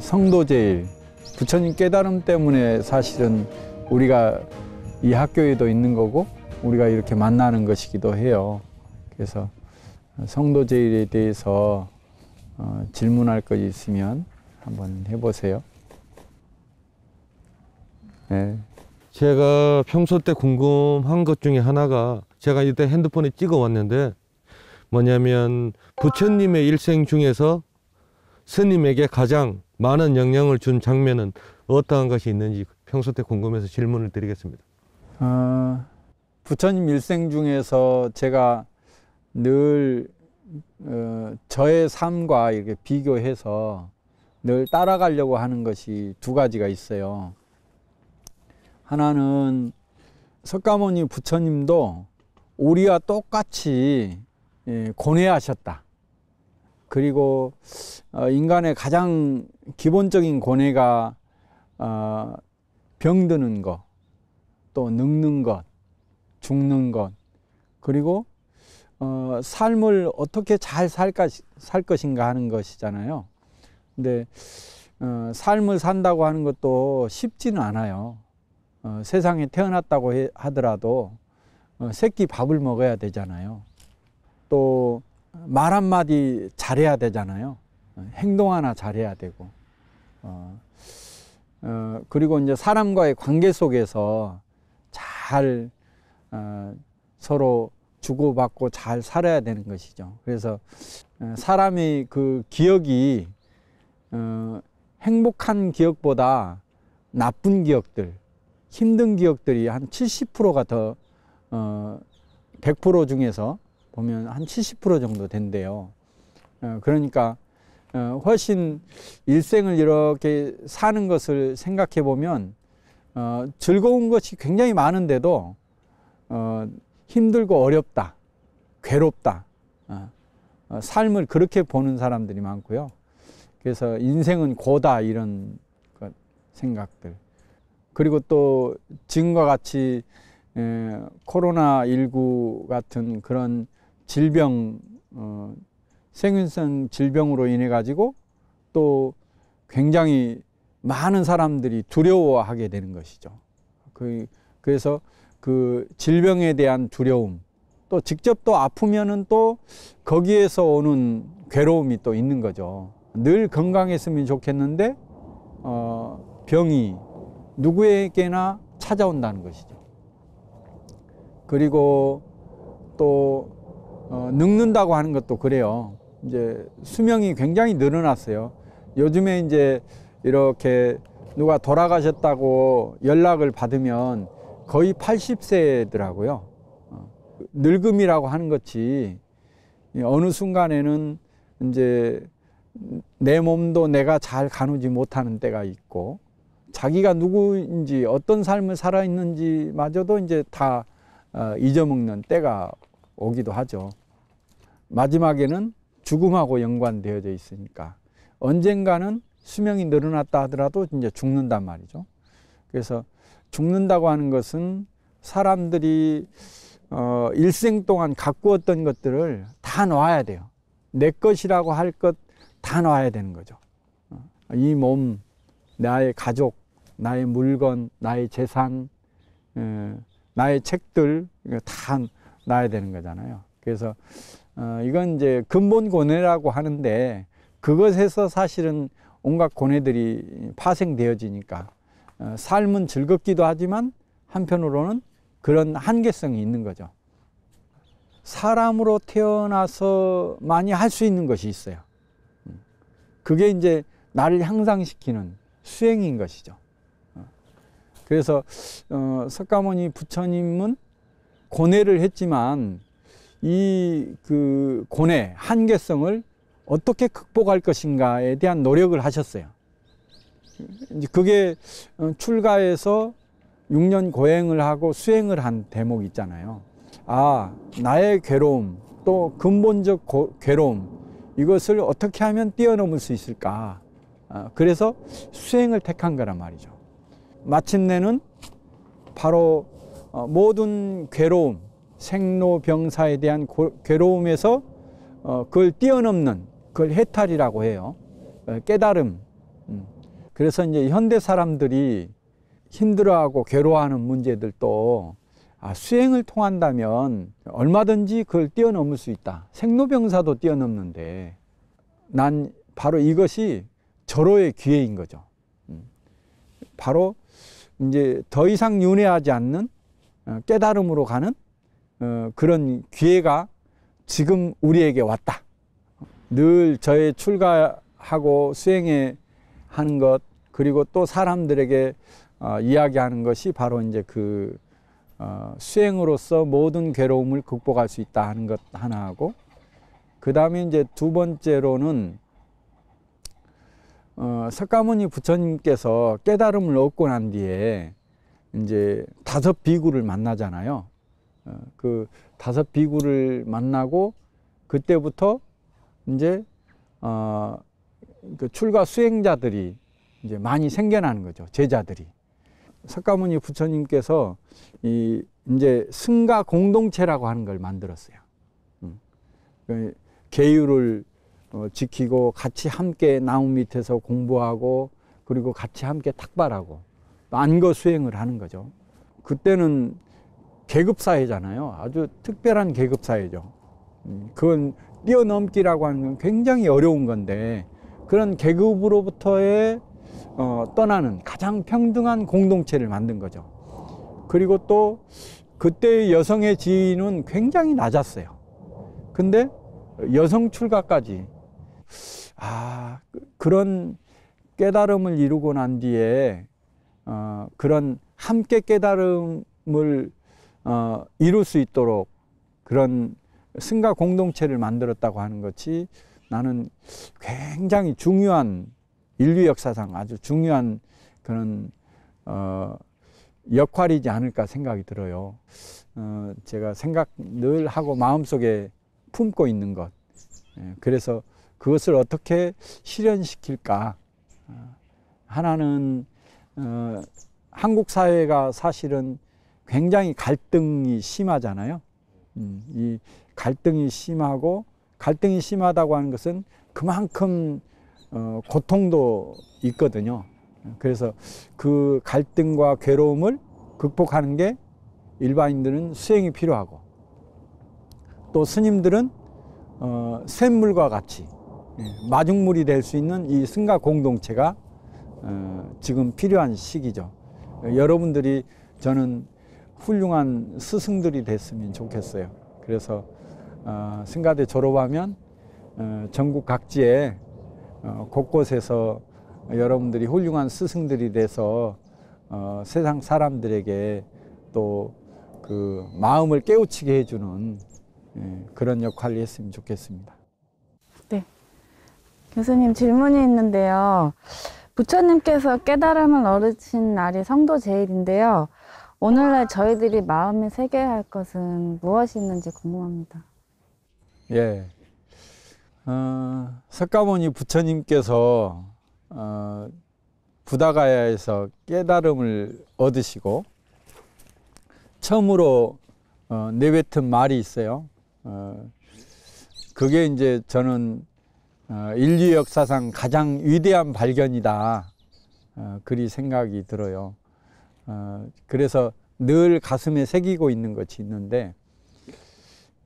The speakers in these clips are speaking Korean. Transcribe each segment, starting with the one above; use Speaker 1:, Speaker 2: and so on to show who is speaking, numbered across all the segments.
Speaker 1: 성도제일 부처님 깨달음 때문에 사실은 우리가 이 학교에도 있는 거고 우리가 이렇게 만나는 것이기도 해요. 그래서 성도제일에 대해서 어, 질문할 것 있으면 한번 해보세요. 네. 제가 평소 때 궁금한 것 중에 하나가 제가 이때 핸드폰에 찍어 왔는데 뭐냐면 부처님의 일생 중에서 스님에게 가장 많은 영향을 준 장면은 어떠한 것이 있는지 평소 때 궁금해서 질문을 드리겠습니다. 어, 부처님 일생 중에서 제가 늘 어, 저의 삶과 이렇게 비교해서 늘 따라가려고 하는 것이 두 가지가 있어요. 하나는 석가모니 부처님도 우리와 똑같이 예, 고뇌하셨다. 그리고 어, 인간의 가장 기본적인 고뇌가 어, 병드는 것, 또 늙는 것, 죽는 것, 그리고 어, 삶을 어떻게 잘 살까, 살 것인가 하는 것이잖아요. 근데 삶을 산다고 하는 것도 쉽지는 않아요. 세상에 태어났다고 하더라도 새끼 밥을 먹어야 되잖아요. 또말 한마디 잘해야 되잖아요. 행동 하나 잘해야 되고. 어, 어, 그리고 이제 사람과의 관계 속에서 잘 어, 서로 주고받고 잘 살아야 되는 것이죠. 그래서 어, 사람의 그 기억이 어, 행복한 기억보다 나쁜 기억들, 힘든 기억들이 한 70%가 더 어, 100% 중에서 보면 한 70% 정도 된대요. 어, 그러니까 어, 훨씬 일생을 이렇게 사는 것을 생각해 보면 어, 즐거운 것이 굉장히 많은데도 힘들고 어렵다, 괴롭다, 삶을 그렇게 보는 사람들이 많고요. 그래서 인생은 고다 이런 것, 생각들. 그리고 또 지금과 같이 코로나 19 같은 그런 질병 어, 생균성 질병으로 인해 가지고 또 굉장히 많은 사람들이 두려워하게 되는 것이죠. 그, 그래서 그 질병에 대한 두려움 또 직접 또 아프면은 또 거기에서 오는 괴로움이 또 있는 거죠. 늘 건강했으면 좋겠는데 어, 병이 누구에게나 찾아온다는 것이죠. 그리고 또 어, 늙는다고 하는 것도 그래요. 이제 수명이 굉장히 늘어났어요. 요즘에 이제 이렇게 누가 돌아가셨다고 연락을 받으면 거의 80세더라고요. 어, 늙음이라고 하는 것이 어느 순간에는 이제 내 몸도 내가 잘 가누지 못하는 때가 있고 자기가 누구인지 어떤 삶을 살아 있는지마저도 이제 다 어, 잊어먹는 때가 오기도 하죠. 마지막에는 죽음하고 연관되어져 있으니까 언젠가는 수명이 늘어났다 하더라도 이제 죽는단 말이죠. 그래서 죽는다고 하는 것은 사람들이 어, 일생 동안 가꾸었던 것들을 다 놔야 돼요. 내 것이라고 할 것 다 놔야 되는 거죠. 이 몸, 나의 가족, 나의 물건, 나의 재산, 나의 책들 다 놔야 되는 거잖아요. 그래서 어, 이건 이제 근본 고뇌라고 하는데 그것에서 사실은 온갖 고뇌들이 파생되어지니까 어, 삶은 즐겁기도 하지만 한편으로는 그런 한계성이 있는 거죠. 사람으로 태어나서 많이 할 수 있는 것이 있어요. 음. 그게 이제 나를 향상시키는 수행인 것이죠. 어. 그래서 석가모니 부처님은 고뇌를 했지만 이그 고뇌, 한계성을 어떻게 극복할 것인가에 대한 노력을 하셨어요. 그게 어, 출가해서 6년 고행을 하고 수행을 한 대목 있잖아요. 아, 나의 괴로움, 또 근본적 고, 괴로움, 이것을 어떻게 하면 뛰어넘을 수 있을까. 아, 그래서 수행을 택한 거란 말이죠. 마침내는 바로 어, 모든 괴로움, 생로병사에 대한 고, 괴로움에서 어, 그걸 뛰어넘는 그걸 해탈이라고 해요. 어, 깨달음. 음. 그래서 이제 현대 사람들이 힘들어하고 괴로워하는 문제들도 아, 수행을 통한다면 얼마든지 그걸 뛰어넘을 수 있다. 생로병사도 뛰어넘는데 난 바로 이것이 절호의 기회인 거죠. 음. 바로 이제 더 이상 윤회하지 않는 어, 깨달음으로 가는 어, 그런 기회가 지금 우리에게 왔다. 늘 저의 출가하고 수행에 하는 것 그리고 또 사람들에게 어, 이야기하는 것이 바로 이제 그 어, 수행으로서 모든 괴로움을 극복할 수 있다 하는 것 하나하고 그 다음에 이제 두 번째로는 어, 석가모니 부처님께서 깨달음을 얻고 난 뒤에 이제 다섯 비구를 만나잖아요. 어, 그 다섯 비구를 만나고 그때부터 이제 어, 그 출가 수행자들이 이제 많이 생겨나는 거죠. 제자들이. 석가모니 부처님께서 이 이제 승가 공동체라고 하는 걸 만들었어요. 음. 그 계율을 어, 지키고 같이 함께 나무 밑에서 공부하고 그리고 같이 함께 탁발하고 안거 수행을 하는 거죠. 그때는 계급사회잖아요. 아주 특별한 계급사회죠. 음, 그건 뛰어넘기라고 하는 건 굉장히 어려운 건데 그런 계급으로부터의 어, 떠나는 가장 평등한 공동체를 만든 거죠. 그리고 또 그때의 여성의 지위는 굉장히 낮았어요. 근데 여성 출가까지 아 그, 그런 깨달음을 이루고 난 뒤에 어, 그런 함께 깨달음을 어, 이룰 수 있도록 그런 승가 공동체를 만들었다고 하는 것이 나는 굉장히 중요한 인류 역사상 아주 중요한 그런 어, 역할이지 않을까 생각이 들어요. 어, 제가 생각 늘 하고 마음속에 품고 있는 것. 예, 그래서 그것을 어떻게 실현시킬까. 어, 하나는 어, 한국 사회가 사실은 굉장히 갈등이 심하잖아요. 음, 이 갈등이 심하고 갈등이 심하다고 하는 것은 그만큼 어, 고통도 있거든요. 그래서 그 갈등과 괴로움을 극복하는 게 일반인들은 수행이 필요하고 또 스님들은 어, 샘물과 같이 예, 마중물이 될 수 있는 이 승가 공동체가 어, 지금 필요한 시기죠. 여러분들이 저는 훌륭한 스승들이 됐으면 좋겠어요. 그래서 어, 승가대 졸업하면 어, 전국 각지에 어, 곳곳에서 여러분들이 훌륭한 스승들이 돼서 어, 세상 사람들에게 또 그 마음을 깨우치게 해주는 예, 그런 역할을 했으면 좋겠습니다. 네. 교수님 질문이 있는데요. 부처님께서 깨달음을 얻으신 날이 성도 제일인데요. 오늘날 저희들이 마음에 새겨야 할 것은 무엇이 있는지 궁금합니다. 예. 어, 석가모니 부처님께서 어, 부다가야에서 깨달음을 얻으시고 처음으로 어, 내뱉은 말이 있어요. 어, 그게 이제 저는 어, 인류 역사상 가장 위대한 발견이다. 어, 그리 생각이 들어요. 어, 그래서 늘 가슴에 새기고 있는 것이 있는데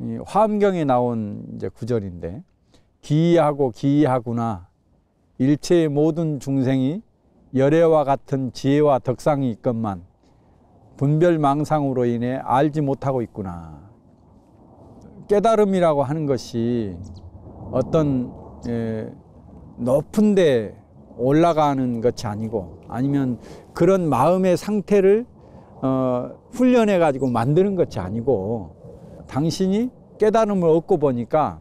Speaker 1: 이 화엄경에 나온 이제 구절인데 기이하고 기이하구나 일체의 모든 중생이 열애와 같은 지혜와 덕상이 있건만 분별망상으로 인해 알지 못하고 있구나 깨달음이라고 하는 것이 어떤 예, 높은데 올라가는 것이 아니고 아니면 그런 마음의 상태를 어, 훈련해 가지고 만드는 것이 아니고 당신이 깨달음을 얻고 보니까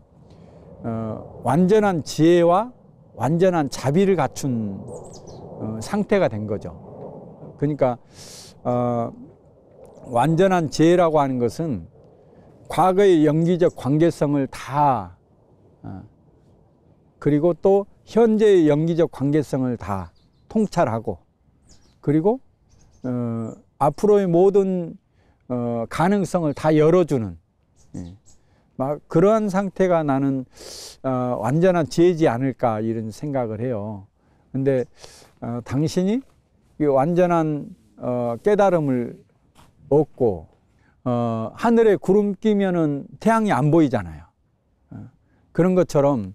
Speaker 1: 어, 완전한 지혜와 완전한 자비를 갖춘 어, 상태가 된 거죠. 그러니까 어, 완전한 지혜라고 하는 것은 과거의 연기적 관계성을 다 어, 그리고 또 현재의 연기적 관계성을 다 통찰하고 그리고 어, 앞으로의 모든 어, 가능성을 다 열어주는 예. 막 그러한 상태가 나는 어, 완전한 지혜지 않을까 이런 생각을 해요. 근데 어, 당신이 완전한 어, 깨달음을 얻고 어, 하늘에 구름 끼면은 태양이 안 보이잖아요. 어, 그런 것처럼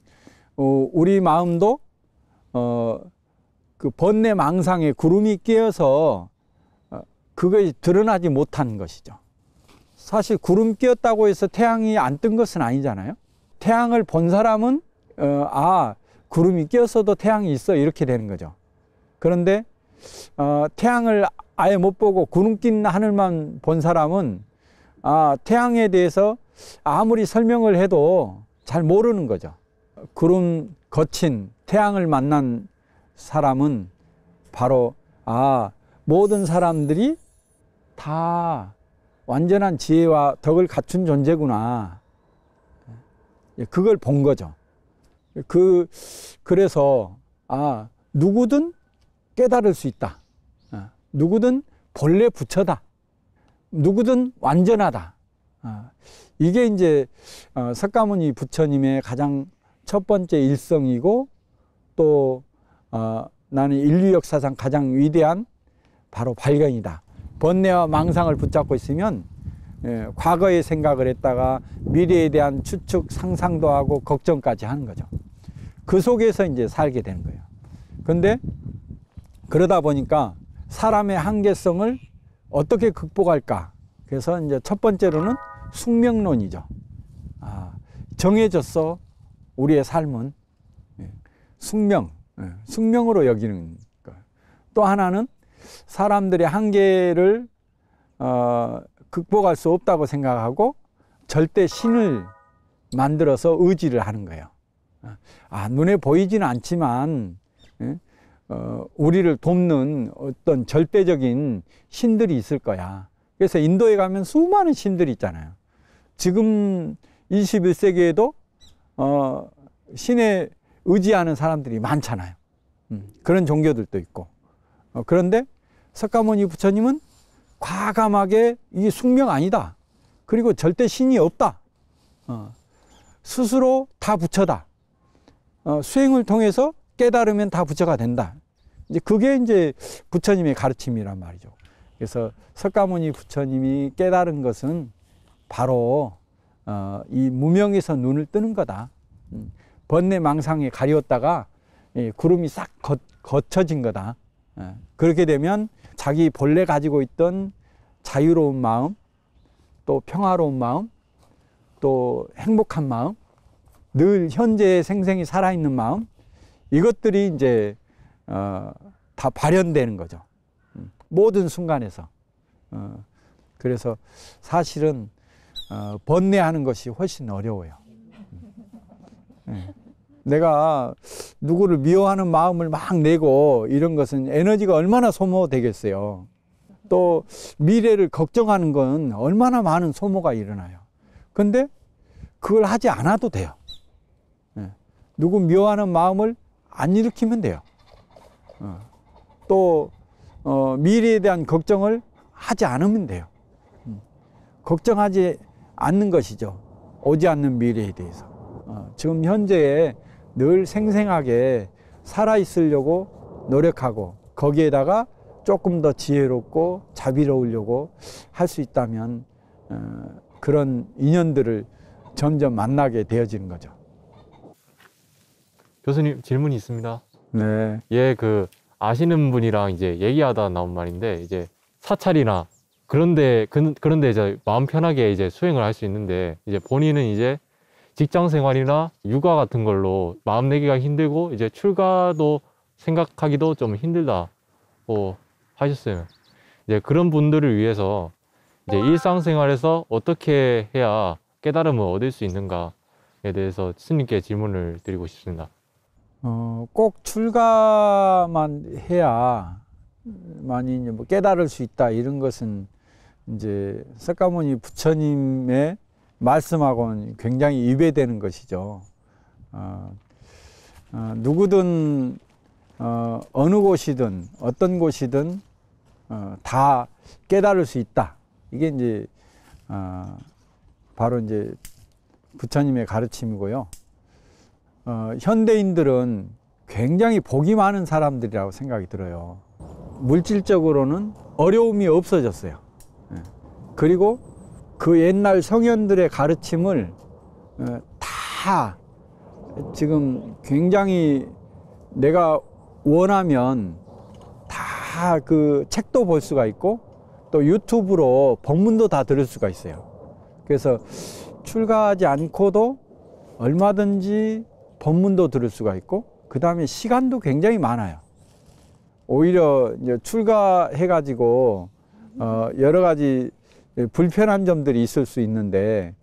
Speaker 1: 어, 우리 마음도 어, 그 번뇌 망상에 구름이 끼어서 어, 그것이 드러나지 못한 것이죠. 사실 구름 끼었다고 해서 태양이 안 뜬 것은 아니잖아요. 태양을 본 사람은 어, 아 구름이 끼었어도 태양이 있어 이렇게 되는 거죠. 그런데 어, 태양을 아예 못 보고 구름 낀 하늘만 본 사람은 아 태양에 대해서 아무리 설명을 해도 잘 모르는 거죠. 구름 거친 태양을 만난 사람은 바로 아 모든 사람들이 다 완전한 지혜와 덕을 갖춘 존재구나 예, 그걸 본 거죠 그 그래서 아 누구든 깨달을 수 있다 아, 누구든 본래 부처다 누구든 완전하다 아, 이게 이제 어, 석가모니 부처님의 가장 첫 번째 일성이고 또 어, 나는 인류 역사상 가장 위대한 바로 발견이다. 번뇌와 망상을 붙잡고 있으면 예, 과거의 생각을 했다가 미래에 대한 추측, 상상도 하고 걱정까지 하는 거죠. 그 속에서 이제 살게 되는 거예요. 근데 그러다 보니까 사람의 한계성을 어떻게 극복할까? 그래서 이제 첫 번째로는 숙명론이죠. 아, 정해졌어. 우리의 삶은 예, 숙명, 예, 숙명으로 여기는 것. 또 하나는 사람들의 한계를 어, 극복할 수 없다고 생각하고 절대 신을 만들어서 의지를 하는 거예요. 아, 눈에 보이지는 않지만 예, 어, 우리를 돕는 어떤 절대적인 신들이 있을 거야. 그래서 인도에 가면 수많은 신들이 있잖아요. 지금 21세기에도 어, 신에 의지하는 사람들이 많잖아요. 음, 그런 종교들도 있고. 어, 그런데 석가모니 부처님은 과감하게 이게 숙명 아니다. 그리고 절대 신이 없다. 어, 스스로 다 부처다. 어, 수행을 통해서 깨달으면 다 부처가 된다. 이제 그게 이제 부처님의 가르침이란 말이죠. 그래서 석가모니 부처님이 깨달은 것은 바로 어, 이 무명에서 눈을 뜨는 거다. 음, 번뇌 망상에 가리웠다가 예, 구름이 싹 거, 쳐진 거다. 예, 그렇게 되면 자기 본래 가지고 있던 자유로운 마음, 또 평화로운 마음, 또 행복한 마음, 늘 현재 생생히 살아있는 마음, 이것들이 이제 어, 다 발현되는 거죠. 음, 모든 순간에서. 어, 그래서 사실은 어, 번뇌하는 것이 훨씬 어려워요. 음. 네. 내가 누구를 미워하는 마음을 막 내고 이런 것은 에너지가 얼마나 소모되겠어요. 또 미래를 걱정하는 건 얼마나 많은 소모가 일어나요. 근데 그걸 하지 않아도 돼요. 네. 누구 미워하는 마음을 안 일으키면 돼요. 어. 또 어, 미래에 대한 걱정을 하지 않으면 돼요. 음. 걱정하지 않는 것이죠. 오지 않는 미래에 대해서. 어, 지금 현재에 늘 생생하게 살아있으려고 노력하고 거기에다가 조금 더 지혜롭고 자비로우려고 할 수 있다면 어, 그런 인연들을 점점 만나게 되어지는 거죠. 교수님 질문이 있습니다. 네. 예, 그 아시는 분이랑 이제 얘기하다 나온 말인데 이제 사찰이나 그런데 그, 런데 이제 마음 편하게 이제 수행을 할 수 있는데 이제 본인은 이제 직장 생활이나 육아 같은 걸로 마음 내기가 힘들고 이제 출가도 생각하기도 좀 힘들다고 어, 하셨어요. 이제 그런 분들을 위해서 이제 일상생활에서 어떻게 해야 깨달음을 얻을 수 있는가에 대해서 스님께 질문을 드리고 싶습니다. 어, 꼭 출가만 해야 많이 뭐 깨달을 수 있다 이런 것은 이제 석가모니 부처님의 말씀하고는 굉장히 위배되는 것이죠. 어, 어, 누구든 어, 어느 곳이든 어떤 곳이든 어, 다 깨달을 수 있다. 이게 이제 어, 바로 이제 부처님의 가르침이고요. 어, 현대인들은 굉장히 복이 많은 사람들이라고 생각이 들어요. 물질적으로는 어려움이 없어졌어요. 그리고 그 옛날 성현들의 가르침을 어, 다 지금 굉장히 내가 원하면 다 그 책도 볼 수가 있고 또 유튜브로 법문도 다 들을 수가 있어요. 그래서 출가하지 않고도 얼마든지 법문도 들을 수가 있고 그 다음에 시간도 굉장히 많아요. 오히려 이제 출가해가지고 어 여러 가지 예, 불편한 점들이 있을 수 있는데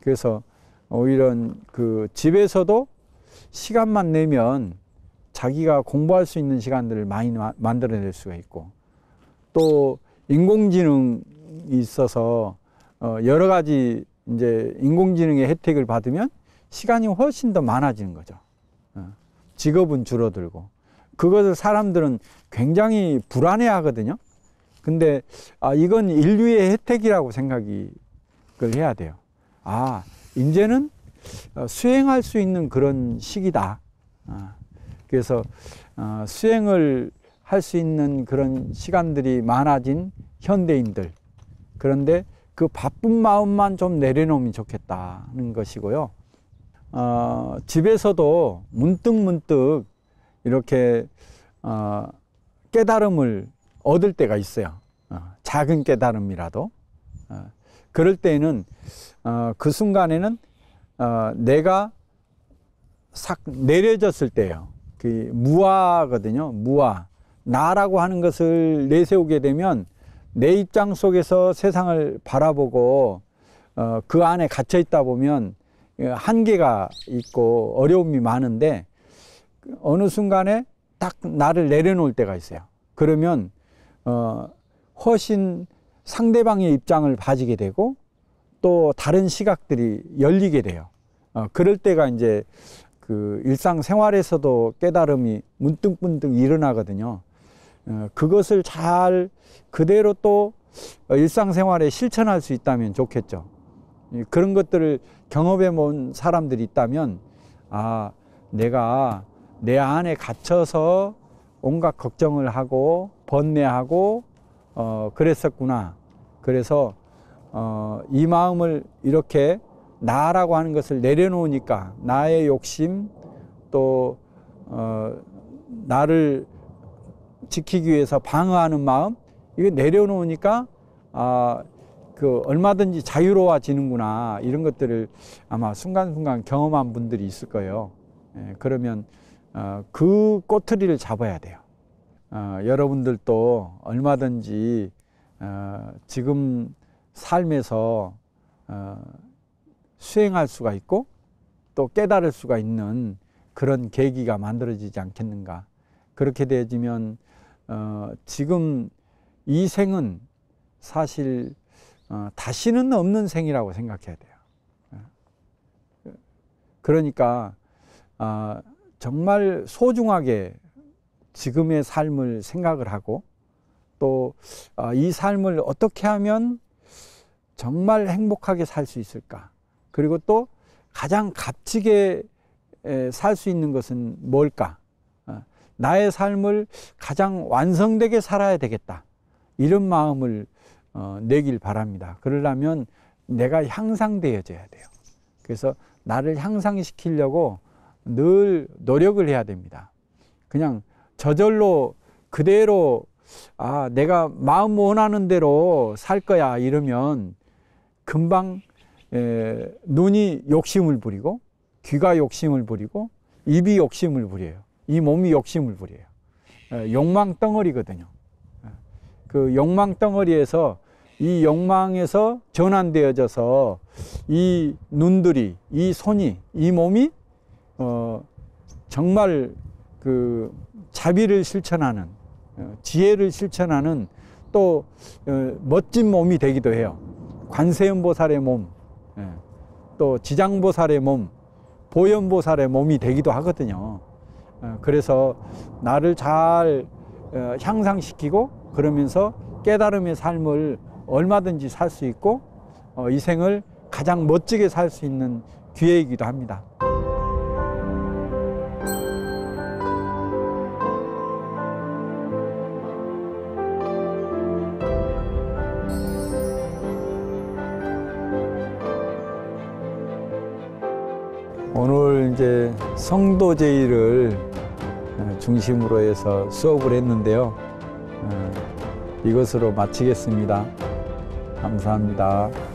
Speaker 1: 그래서 오히려 그 집에서도 시간만 내면 자기가 공부할 수 있는 시간들을 많이 마, 만들어낼 수가 있고 또 인공지능이 있어서 어 여러 가지 이제 인공지능의 혜택을 받으면 시간이 훨씬 더 많아지는 거죠. 어, 직업은 줄어들고 그것을 사람들은 굉장히 불안해하거든요. 근데 아, 이건 인류의 혜택이라고 생각을 그 해야 돼요. 아, 이제는 어, 수행할 수 있는 그런 시기다. 아, 그래서 어, 수행을 할 수 있는 그런 시간들이 많아진 현대인들. 그런데 그 바쁜 마음만 좀 내려놓으면 좋겠다는 것이고요. 어, 집에서도 문득 문득 이렇게 어, 깨달음을 얻을 때가 있어요. 어, 작은 깨달음이라도. 어, 그럴 때는 에그 어, 순간에는 내가 싹 내려졌을 때예요. 그 무아거든요. 무아. 나라고 하는 것을 내세우게 되면 내 입장 속에서 세상을 바라보고 그 안에 갇혀 있다 보면 한계가 있고 어려움이 많은데 어느 순간에 딱 나를 내려놓을 때가 있어요. 그러면 어, 훨씬 상대방의 입장을 봐지게 되고 또 다른 시각들이 열리게 돼요. 어, 그럴 때가 이제 그 일상생활에서도 깨달음이 문득문득 일어나거든요. 어, 그것을 잘 그대로 또 일상생활에 실천할 수 있다면 좋겠죠. 그런 것들을 경험해 본 사람들이 있다면 아 내가 내 안에 갇혀서 온갖 걱정을 하고 번뇌하고 어, 그랬었구나. 그래서 어, 이 마음을 이렇게 나라고 하는 것을 내려놓으니까 나의 욕심 또 어, 나를 지키기 위해서 방어하는 마음 이거 내려놓으니까 아, 그 얼마든지 자유로워지는구나 이런 것들을 아마 순간순간 경험한 분들이 있을 거예요. 예, 그러면 어, 그 꼬투리를 잡아야 돼요. 어, 여러분들도 얼마든지 어, 지금 삶에서 어, 수행할 수가 있고 또 깨달을 수가 있는 그런 계기가 만들어지지 않겠는가. 그렇게 되지면 어, 지금 이 생은 사실 어, 다시는 없는 생이라고 생각해야 돼요. 어. 그러니까 어, 정말 소중하게 지금의 삶을 생각을 하고 또이 아, 삶을 어떻게 하면 정말 행복하게 살 수 있을까? 그리고 또 가장 값지게 살 수 있는 것은 뭘까? 아, 나의 삶을 가장 완성되게 살아야 되겠다. 이런 마음을 어, 내길 바랍니다. 그러려면 내가 향상되어져야 돼요. 그래서 나를 향상시키려고 늘 노력을 해야 됩니다. 그냥 저절로 그대로 아, 내가 마음 원하는 대로 살 거야 이러면 금방 에, 눈이 욕심을 부리고 귀가 욕심을 부리고 입이 욕심을 부려요. 이 몸이 욕심을 부려요. 에, 욕망 덩어리거든요. 그 욕망 덩어리에서 이 욕망에서 전환되어져서 이 눈들이, 이 손이, 이 몸이 어, 정말 그 자비를 실천하는 어, 지혜를 실천하는 또 어, 멋진 몸이 되기도 해요. 관세음보살의 몸, 예, 또 지장보살의 몸, 보현보살의 몸이 되기도 하거든요. 어, 그래서 나를 잘 향상시키고 그러면서 깨달음의 삶을 얼마든지 살 수 있고 이 생을 가장 멋지게 살 수 있는 기회이기도 합니다. 이제 성도제의를 어, 중심으로 해서 수업을 했는데요. 어, 이것으로 마치겠습니다. 감사합니다.